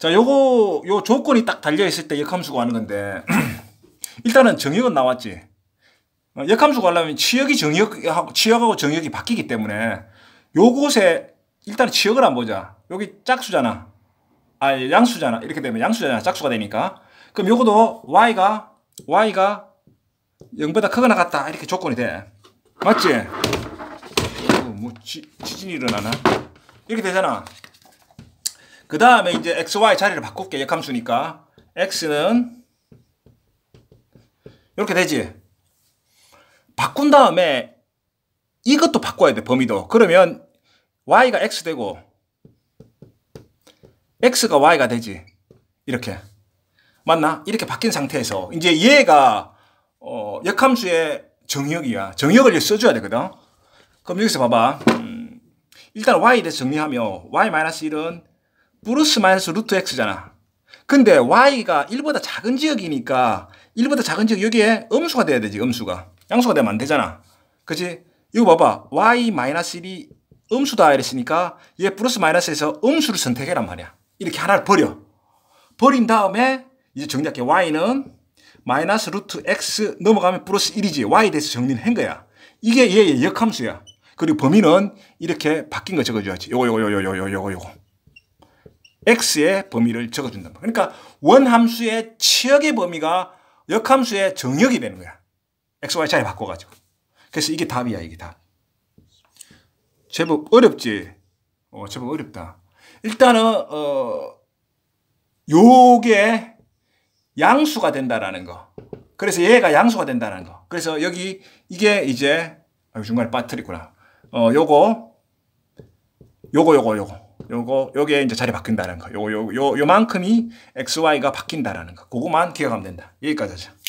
자, 요거, 요 조건이 딱 달려있을 때 역함수 구하는 건데, 일단은 정역은 나왔지. 어, 역함수 구하려면 치역이 정역 치역하고 정역이 바뀌기 때문에, 요곳에, 일단 치역을 안 보자. 여기 짝수잖아. 아, 양수잖아. 이렇게 되면 양수잖아. 짝수가 되니까. 그럼 요거도 y가, y가 0보다 크거나 같다. 이렇게 조건이 돼. 맞지? 뭐, 지, 지진이 일어나나? 이렇게 되잖아. 그 다음에 이제 x, y 자리를 바꿀게. 역함수니까. x는 이렇게 되지. 바꾼 다음에 이것도 바꿔야 돼. 범위도. 그러면 y가 x 되고 x가 y가 되지. 이렇게. 맞나? 이렇게 바뀐 상태에서 이제 얘가 어, 역함수의 정역이야. 정역을 써줘야 되거든. 그럼 여기서 봐봐. 음, 일단 y에 대해서 정리하며 y-1은 플러스 마이너스 루트 x잖아. 근데 y가 1보다 작은 지역이니까 1보다 작은 지역 여기에 음수가 돼야 되지 음수가. 양수가 되면 안 되잖아. 그치? 이거 봐봐. y 마이너스 1이 음수다 이랬으니까 얘 플러스 마이너스에서 음수를 선택해란 말이야. 이렇게 하나를 버려. 버린 다음에 이제 정리할게. y는 마이너스 루트 x 넘어가면 플러스 1이지. y에 대해서 정리는한 거야. 이게 얘의 역함수야. 그리고 범위는 이렇게 바뀐 거 적어줘야지. 요거 요거 요거 요거 요거 요거 x의 범위를 적어준단 말이야. 그러니까 원함수의 치역의 범위가 역함수의 정역이 되는 거야. x, y 차이 바꿔가지고. 그래서 이게 답이야, 이게 답. 제법 어렵지? 어, 제법 어렵다. 일단은, 어, 요게 양수가 된다라는 거. 그래서 얘가 양수가 된다는 거. 그래서 여기, 이게 이제, 아, 중간에 빠뜨리구나. 어, 요거, 요거, 요거, 요거. 요거 요게 이제 자리 바뀐다는 거. 요요 요, 요, 만큼이 xy가 바뀐다라는 거. 그거만 기억하면 된다. 여기까지 하자.